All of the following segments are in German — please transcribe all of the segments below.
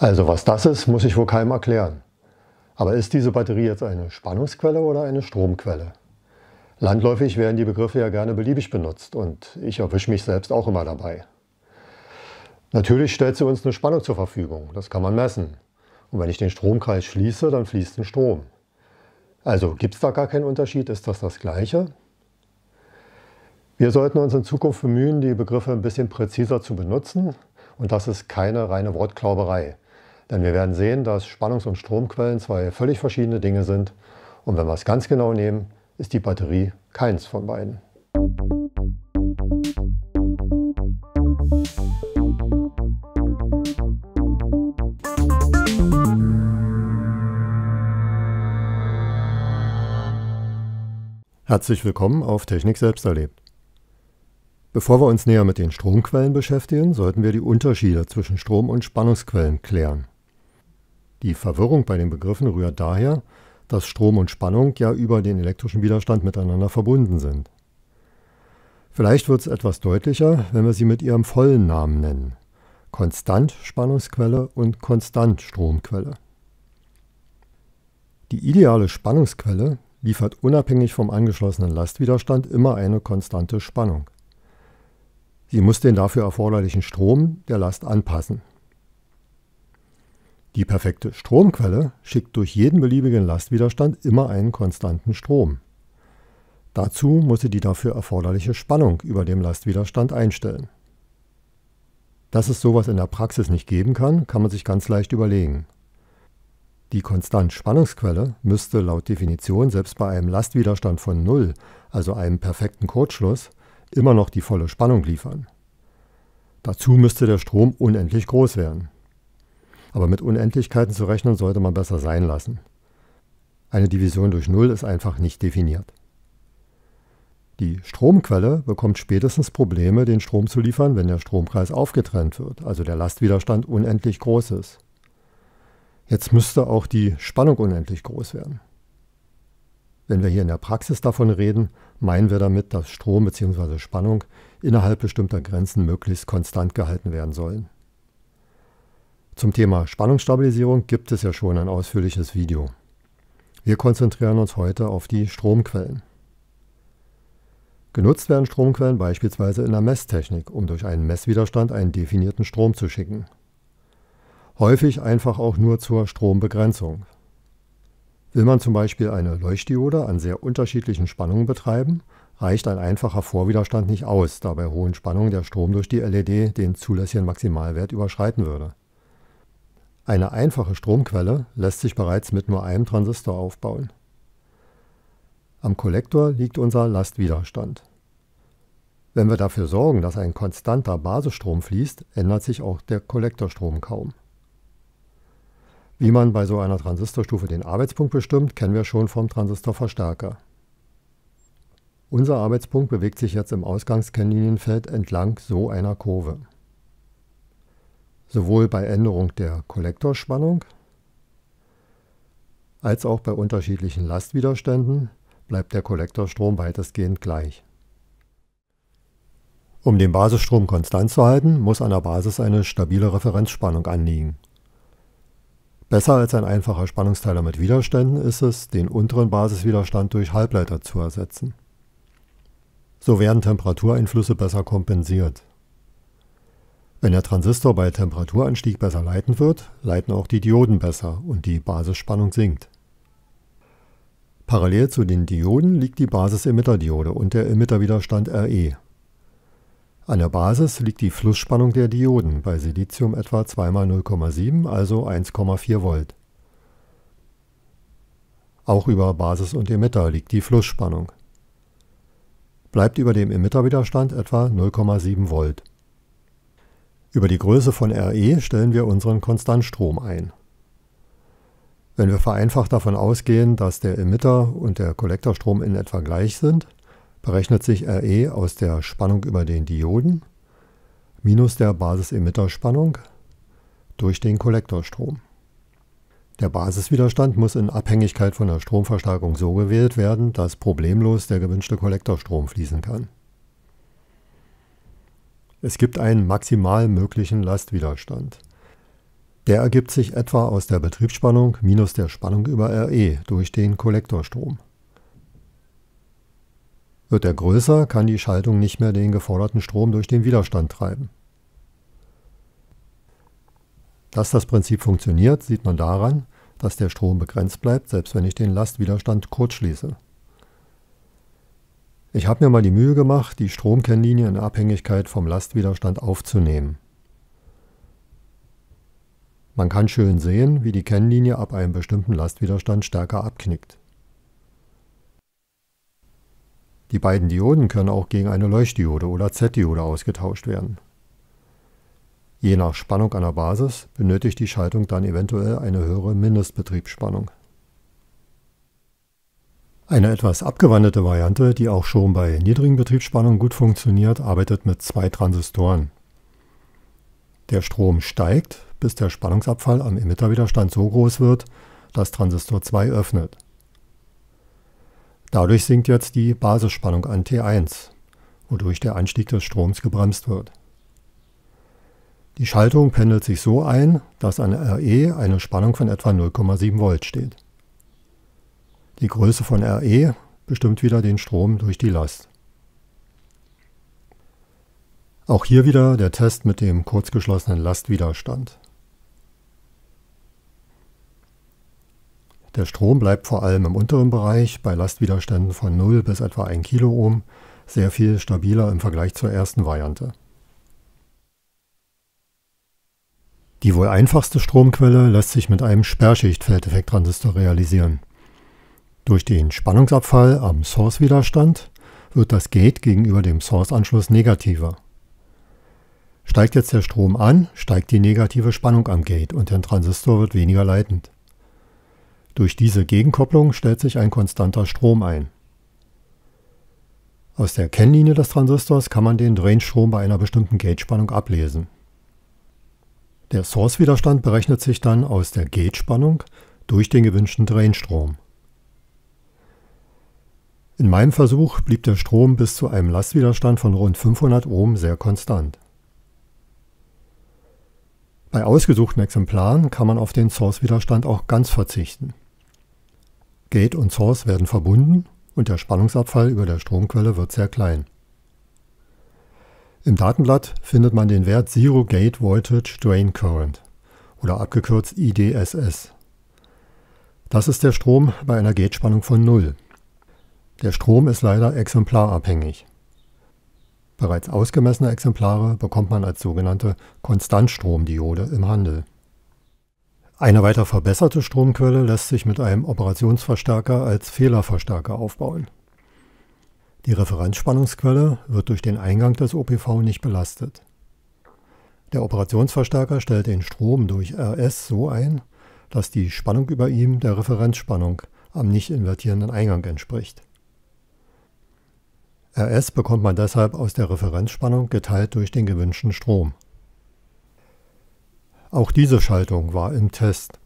Also was das ist, muss ich wohl keinem erklären. Aber ist diese Batterie jetzt eine Spannungsquelle oder eine Stromquelle? Landläufig werden die Begriffe ja gerne beliebig benutzt und ich erwische mich selbst auch immer dabei. Natürlich stellt sie uns eine Spannung zur Verfügung, das kann man messen. Und wenn ich den Stromkreis schließe, dann fließt ein Strom. Also gibt es da gar keinen Unterschied, ist das das gleiche? Wir sollten uns in Zukunft bemühen, die Begriffe ein bisschen präziser zu benutzen und das ist keine reine Wortklauberei. Denn wir werden sehen, dass Spannungs- und Stromquellen zwei völlig verschiedene Dinge sind. Und wenn wir es ganz genau nehmen, ist die Batterie keins von beiden. Herzlich willkommen auf Technik selbst erlebt. Bevor wir uns näher mit den Stromquellen beschäftigen, sollten wir die Unterschiede zwischen Strom- und Spannungsquellen klären. Die Verwirrung bei den Begriffen rührt daher, dass Strom und Spannung ja über den elektrischen Widerstand miteinander verbunden sind. Vielleicht wird es etwas deutlicher, wenn wir sie mit ihrem vollen Namen nennen. Konstant Spannungsquelle und Konstant Stromquelle. Die ideale Spannungsquelle liefert unabhängig vom angeschlossenen Lastwiderstand immer eine konstante Spannung. Sie muss den dafür erforderlichen Strom der Last anpassen. Die perfekte Stromquelle schickt durch jeden beliebigen Lastwiderstand immer einen konstanten Strom. Dazu muss sie die dafür erforderliche Spannung über dem Lastwiderstand einstellen. Dass es sowas in der Praxis nicht geben kann, kann man sich ganz leicht überlegen. Die konstant Spannungsquelle müsste laut Definition selbst bei einem Lastwiderstand von null, also einem perfekten Kurzschluss, immer noch die volle Spannung liefern. Dazu müsste der Strom unendlich groß werden aber mit Unendlichkeiten zu rechnen sollte man besser sein lassen. Eine Division durch Null ist einfach nicht definiert. Die Stromquelle bekommt spätestens Probleme, den Strom zu liefern, wenn der Stromkreis aufgetrennt wird, also der Lastwiderstand unendlich groß ist. Jetzt müsste auch die Spannung unendlich groß werden. Wenn wir hier in der Praxis davon reden, meinen wir damit, dass Strom bzw. Spannung innerhalb bestimmter Grenzen möglichst konstant gehalten werden sollen. Zum Thema Spannungsstabilisierung gibt es ja schon ein ausführliches Video. Wir konzentrieren uns heute auf die Stromquellen. Genutzt werden Stromquellen beispielsweise in der Messtechnik, um durch einen Messwiderstand einen definierten Strom zu schicken. Häufig einfach auch nur zur Strombegrenzung. Will man zum Beispiel eine Leuchtdiode an sehr unterschiedlichen Spannungen betreiben, reicht ein einfacher Vorwiderstand nicht aus, da bei hohen Spannungen der Strom durch die LED den zulässigen Maximalwert überschreiten würde. Eine einfache Stromquelle lässt sich bereits mit nur einem Transistor aufbauen. Am Kollektor liegt unser Lastwiderstand. Wenn wir dafür sorgen, dass ein konstanter Basisstrom fließt, ändert sich auch der Kollektorstrom kaum. Wie man bei so einer Transistorstufe den Arbeitspunkt bestimmt, kennen wir schon vom Transistorverstärker. Unser Arbeitspunkt bewegt sich jetzt im Ausgangskennlinienfeld entlang so einer Kurve sowohl bei Änderung der Kollektorspannung als auch bei unterschiedlichen Lastwiderständen bleibt der Kollektorstrom weitestgehend gleich. Um den Basisstrom konstant zu halten, muss an der Basis eine stabile Referenzspannung anliegen. Besser als ein einfacher Spannungsteiler mit Widerständen ist es, den unteren Basiswiderstand durch Halbleiter zu ersetzen. So werden Temperatureinflüsse besser kompensiert. Wenn der Transistor bei Temperaturanstieg besser leiten wird, leiten auch die Dioden besser und die Basisspannung sinkt. Parallel zu den Dioden liegt die Basisemitterdiode und der Emitterwiderstand RE. An der Basis liegt die Flussspannung der Dioden bei Silizium etwa 2 mal 0,7, also 1,4 Volt. Auch über Basis und Emitter liegt die Flussspannung. Bleibt über dem Emitterwiderstand etwa 0,7 Volt. Über die Größe von RE stellen wir unseren Konstantstrom ein. Wenn wir vereinfacht davon ausgehen, dass der Emitter und der Kollektorstrom in etwa gleich sind, berechnet sich RE aus der Spannung über den Dioden minus der Basisemitterspannung durch den Kollektorstrom. Der Basiswiderstand muss in Abhängigkeit von der Stromverstärkung so gewählt werden, dass problemlos der gewünschte Kollektorstrom fließen kann. Es gibt einen maximal möglichen Lastwiderstand. Der ergibt sich etwa aus der Betriebsspannung minus der Spannung über RE durch den Kollektorstrom. Wird er größer, kann die Schaltung nicht mehr den geforderten Strom durch den Widerstand treiben. Dass das Prinzip funktioniert, sieht man daran, dass der Strom begrenzt bleibt, selbst wenn ich den Lastwiderstand kurzschließe. Ich habe mir mal die Mühe gemacht, die Stromkennlinie in Abhängigkeit vom Lastwiderstand aufzunehmen. Man kann schön sehen, wie die Kennlinie ab einem bestimmten Lastwiderstand stärker abknickt. Die beiden Dioden können auch gegen eine Leuchtdiode oder Z-Diode ausgetauscht werden. Je nach Spannung an der Basis benötigt die Schaltung dann eventuell eine höhere Mindestbetriebsspannung. Eine etwas abgewandelte Variante, die auch schon bei niedrigen Betriebsspannungen gut funktioniert, arbeitet mit zwei Transistoren. Der Strom steigt, bis der Spannungsabfall am Emitterwiderstand so groß wird, dass Transistor 2 öffnet. Dadurch sinkt jetzt die Basisspannung an T1, wodurch der Anstieg des Stroms gebremst wird. Die Schaltung pendelt sich so ein, dass an RE eine Spannung von etwa 0,7 Volt steht. Die Größe von RE bestimmt wieder den Strom durch die Last. Auch hier wieder der Test mit dem kurzgeschlossenen Lastwiderstand. Der Strom bleibt vor allem im unteren Bereich bei Lastwiderständen von 0 bis etwa 1 Kiloohm sehr viel stabiler im Vergleich zur ersten Variante. Die wohl einfachste Stromquelle lässt sich mit einem Sperrschichtfeldeffekttransistor realisieren. Durch den Spannungsabfall am Source-Widerstand wird das Gate gegenüber dem Source-Anschluss negativer. Steigt jetzt der Strom an, steigt die negative Spannung am Gate und der Transistor wird weniger leitend. Durch diese Gegenkopplung stellt sich ein konstanter Strom ein. Aus der Kennlinie des Transistors kann man den Drainstrom bei einer bestimmten Gate-Spannung ablesen. Der Source-Widerstand berechnet sich dann aus der Gate-Spannung durch den gewünschten Drainstrom. In meinem Versuch blieb der Strom bis zu einem Lastwiderstand von rund 500 Ohm sehr konstant. Bei ausgesuchten Exemplaren kann man auf den Source-Widerstand auch ganz verzichten. Gate und Source werden verbunden und der Spannungsabfall über der Stromquelle wird sehr klein. Im Datenblatt findet man den Wert Zero Gate Voltage Drain Current oder abgekürzt IDSS. Das ist der Strom bei einer Gate-Spannung von 0. Der Strom ist leider exemplarabhängig. Bereits ausgemessene Exemplare bekommt man als sogenannte Konstantstromdiode im Handel. Eine weiter verbesserte Stromquelle lässt sich mit einem Operationsverstärker als Fehlerverstärker aufbauen. Die Referenzspannungsquelle wird durch den Eingang des OPV nicht belastet. Der Operationsverstärker stellt den Strom durch RS so ein, dass die Spannung über ihm der Referenzspannung am nicht invertierenden Eingang entspricht. RS bekommt man deshalb aus der Referenzspannung geteilt durch den gewünschten Strom. Auch diese Schaltung war im Test.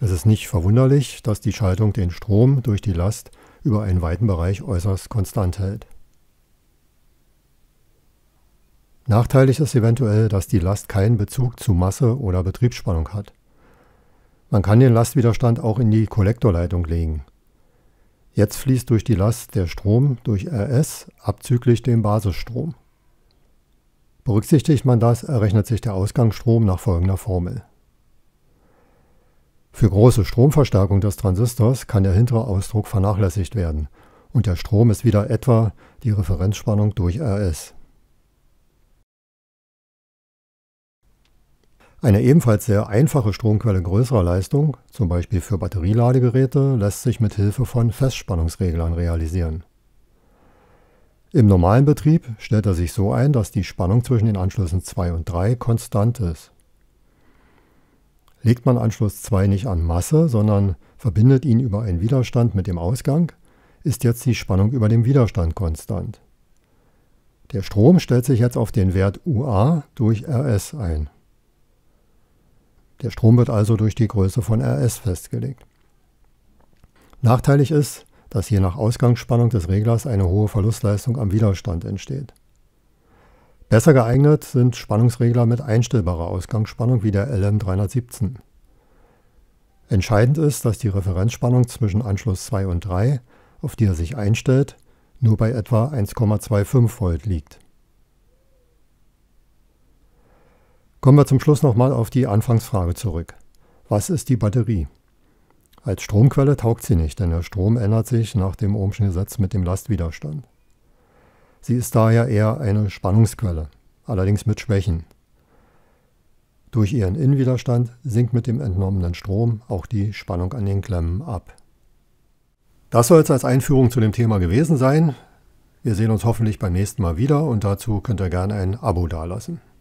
Es ist nicht verwunderlich, dass die Schaltung den Strom durch die Last über einen weiten Bereich äußerst konstant hält. Nachteilig ist eventuell, dass die Last keinen Bezug zu Masse oder Betriebsspannung hat. Man kann den Lastwiderstand auch in die Kollektorleitung legen. Jetzt fließt durch die Last der Strom durch RS abzüglich dem Basisstrom. Berücksichtigt man das, errechnet sich der Ausgangsstrom nach folgender Formel. Für große Stromverstärkung des Transistors kann der hintere Ausdruck vernachlässigt werden und der Strom ist wieder etwa die Referenzspannung durch RS. Eine ebenfalls sehr einfache Stromquelle größerer Leistung, zum Beispiel für Batterieladegeräte, lässt sich mit Hilfe von Festspannungsreglern realisieren. Im normalen Betrieb stellt er sich so ein, dass die Spannung zwischen den Anschlüssen 2 und 3 konstant ist. Legt man Anschluss 2 nicht an Masse, sondern verbindet ihn über einen Widerstand mit dem Ausgang, ist jetzt die Spannung über dem Widerstand konstant. Der Strom stellt sich jetzt auf den Wert UA durch RS ein. Der Strom wird also durch die Größe von RS festgelegt. Nachteilig ist, dass je nach Ausgangsspannung des Reglers eine hohe Verlustleistung am Widerstand entsteht. Besser geeignet sind Spannungsregler mit einstellbarer Ausgangsspannung wie der LM317. Entscheidend ist, dass die Referenzspannung zwischen Anschluss 2 und 3, auf die er sich einstellt, nur bei etwa 1,25 Volt liegt Kommen wir zum Schluss nochmal auf die Anfangsfrage zurück. Was ist die Batterie? Als Stromquelle taugt sie nicht, denn der Strom ändert sich nach dem Ohmschen Gesetz mit dem Lastwiderstand. Sie ist daher eher eine Spannungsquelle, allerdings mit Schwächen. Durch ihren Innenwiderstand sinkt mit dem entnommenen Strom auch die Spannung an den Klemmen ab. Das soll es als Einführung zu dem Thema gewesen sein. Wir sehen uns hoffentlich beim nächsten Mal wieder und dazu könnt ihr gerne ein Abo dalassen.